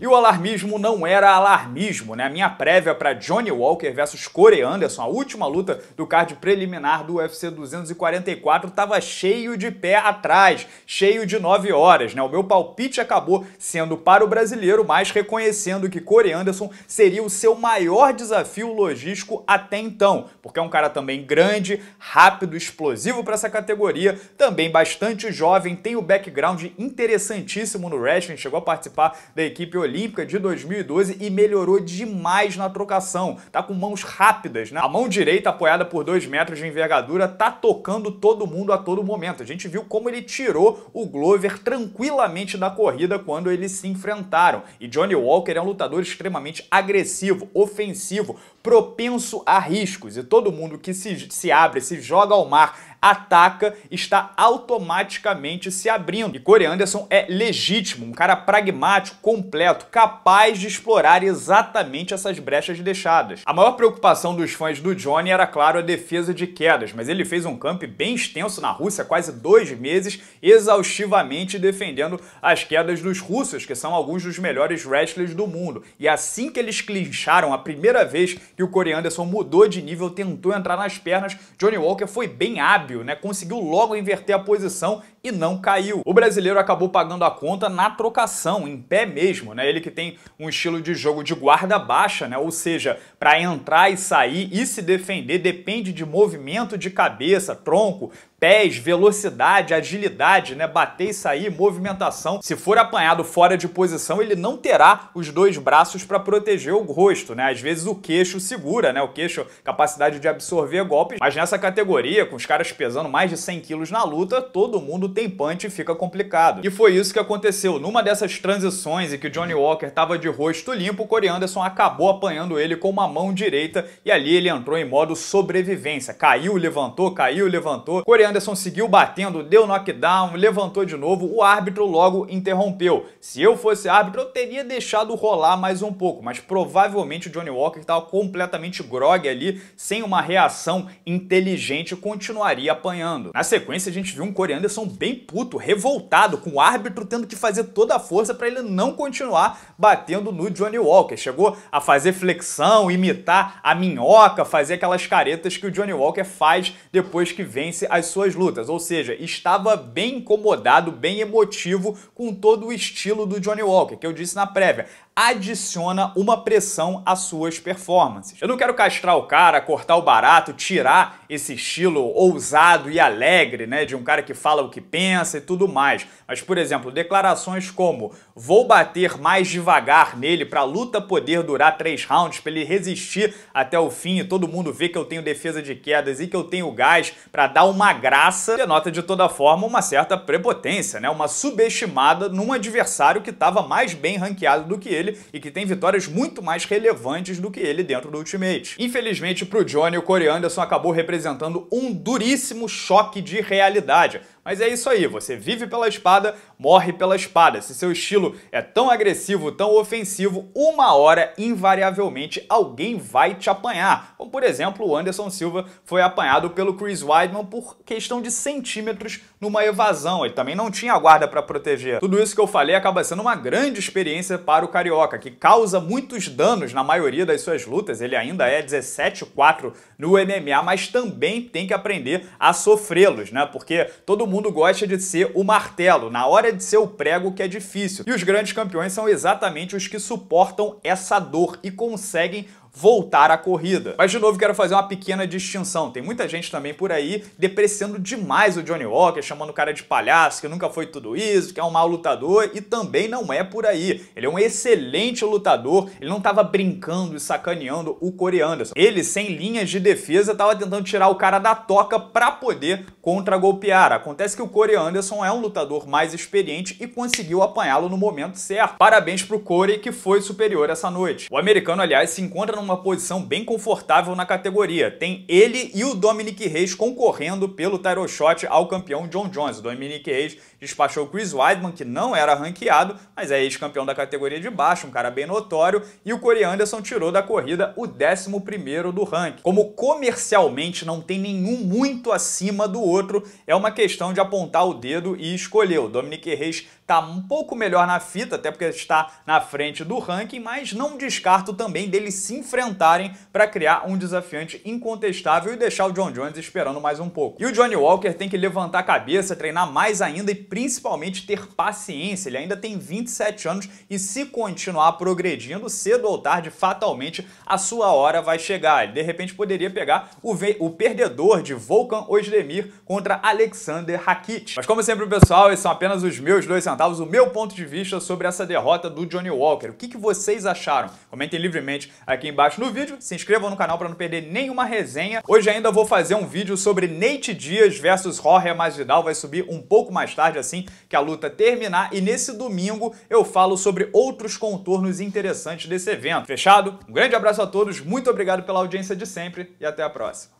E o alarmismo não era alarmismo, né? A minha prévia para Johnny Walker versus Corey Anderson, a última luta do card preliminar do UFC 244, estava cheio de pé atrás, cheio de 9 horas, né? O meu palpite acabou sendo para o brasileiro, mas reconhecendo que Corey Anderson seria o seu maior desafio logístico até então, porque é um cara também grande, rápido, explosivo para essa categoria, também bastante jovem, tem o background interessantíssimo no wrestling, chegou a participar da equipe olímpica Olímpica de 2012 e melhorou demais na trocação. Tá com mãos rápidas, né? A mão direita, apoiada por 2 metros de envergadura, tá tocando todo mundo a todo momento. A gente viu como ele tirou o Glover tranquilamente da corrida quando eles se enfrentaram. E Johnny Walker é um lutador extremamente agressivo, ofensivo, propenso a riscos. E todo mundo que se, se abre, se joga ao mar ataca, está automaticamente se abrindo. E Corey Anderson é legítimo, um cara pragmático, completo, capaz de explorar exatamente essas brechas deixadas. A maior preocupação dos fãs do Johnny era, claro, a defesa de quedas, mas ele fez um camp bem extenso na Rússia, quase dois meses, exaustivamente defendendo as quedas dos russos, que são alguns dos melhores wrestlers do mundo. E assim que eles clincharam, a primeira vez que o Corey Anderson mudou de nível, tentou entrar nas pernas, Johnny Walker foi bem hábil hábil, né? Conseguiu logo inverter a posição e não caiu. O brasileiro acabou pagando a conta na trocação, em pé mesmo, né? Ele que tem um estilo de jogo de guarda baixa, né? Ou seja, para entrar e sair e se defender depende de movimento de cabeça, tronco, pés, velocidade, agilidade, né? Bater e sair, movimentação. Se for apanhado fora de posição, ele não terá os dois braços para proteger o rosto, né? Às vezes o queixo segura, né? O queixo, capacidade de absorver golpes. Mas nessa categoria, com os caras pesando mais de 100 quilos na luta, todo mundo tem punch e fica complicado. E foi isso que aconteceu. Numa dessas transições em que o Johnny Walker estava de rosto limpo, o Corey Anderson acabou apanhando ele com uma mão direita e ali ele entrou em modo sobrevivência. Caiu, levantou, caiu, levantou. Corey Anderson seguiu batendo, deu knockdown, levantou de novo, o árbitro logo interrompeu. Se eu fosse árbitro, eu teria deixado rolar mais um pouco, mas provavelmente o Johnny Walker, que estava completamente grogue ali, sem uma reação inteligente, continuaria apanhando. Na sequência, a gente viu um Corey Anderson bem puto, revoltado, com o árbitro tendo que fazer toda a força para ele não continuar batendo no Johnny Walker. Chegou a fazer flexão, imitar a minhoca, fazer aquelas caretas que o Johnny Walker faz depois que vence as suas suas lutas, ou seja, estava bem incomodado, bem emotivo com todo o estilo do Johnny Walker, que eu disse na prévia adiciona uma pressão às suas performances. Eu não quero castrar o cara, cortar o barato, tirar esse estilo ousado e alegre, né, de um cara que fala o que pensa e tudo mais. Mas, por exemplo, declarações como vou bater mais devagar nele para a luta poder durar três rounds, para ele resistir até o fim e todo mundo ver que eu tenho defesa de quedas e que eu tenho gás para dar uma graça graça, denota de toda forma uma certa prepotência, né? uma subestimada num adversário que estava mais bem ranqueado do que ele e que tem vitórias muito mais relevantes do que ele dentro do Ultimate. Infelizmente pro Johnny, o Corey Anderson acabou representando um duríssimo choque de realidade, mas é isso aí, você vive pela espada, morre pela espada. Se seu estilo é tão agressivo, tão ofensivo, uma hora, invariavelmente, alguém vai te apanhar. Como, por exemplo, o Anderson Silva foi apanhado pelo Chris Weidman por questão de centímetros numa evasão. Ele também não tinha guarda para proteger. Tudo isso que eu falei acaba sendo uma grande experiência para o Carioca, que causa muitos danos na maioria das suas lutas. Ele ainda é 17-4 no MMA, mas também tem que aprender a sofrê-los, né? Porque todo mundo mundo gosta de ser o martelo, na hora de ser o prego que é difícil. E os grandes campeões são exatamente os que suportam essa dor e conseguem voltar à corrida. Mas de novo quero fazer uma pequena distinção. Tem muita gente também por aí depreciando demais o Johnny Walker, chamando o cara de palhaço, que nunca foi tudo isso, que é um mau lutador e também não é por aí. Ele é um excelente lutador, ele não estava brincando e sacaneando o Corey Anderson. Ele sem linhas de defesa estava tentando tirar o cara da toca para poder contra-golpear. Acontece que o Corey Anderson é um lutador mais experiente e conseguiu apanhá-lo no momento certo. Parabéns pro Corey que foi superior essa noite. O americano, aliás, se encontra numa posição bem confortável na categoria. Tem ele e o Dominic Reis concorrendo pelo title shot ao campeão John Jones. O Dominic Reis despachou Chris Weidman, que não era ranqueado, mas é ex-campeão da categoria de baixo, um cara bem notório, e o Corey Anderson tirou da corrida o 11º do ranking. Como comercialmente não tem nenhum muito acima do outro, é uma questão de apontar o dedo e escolher. O Dominic Reis está um pouco melhor na fita, até porque está na frente do ranking, mas não descarto também dele se enfrentarem para criar um desafiante incontestável e deixar o John Jones esperando mais um pouco. E o Johnny Walker tem que levantar a cabeça, treinar mais ainda e principalmente ter paciência. Ele ainda tem 27 anos e se continuar progredindo, cedo ou tarde, fatalmente, a sua hora vai chegar. Ele de repente poderia pegar o, o perdedor de Volkan Osdemir contra Alexander Hakit. Mas como sempre, pessoal, esses são apenas os meus dois centavos, o meu ponto de vista sobre essa derrota do Johnny Walker. O que, que vocês acharam? Comentem livremente aqui embaixo embaixo no vídeo, se inscrevam no canal para não perder nenhuma resenha. Hoje ainda vou fazer um vídeo sobre Nate Diaz versus Jorge Masvidal, vai subir um pouco mais tarde assim que a luta terminar e nesse domingo eu falo sobre outros contornos interessantes desse evento. Fechado? Um grande abraço a todos, muito obrigado pela audiência de sempre e até a próxima.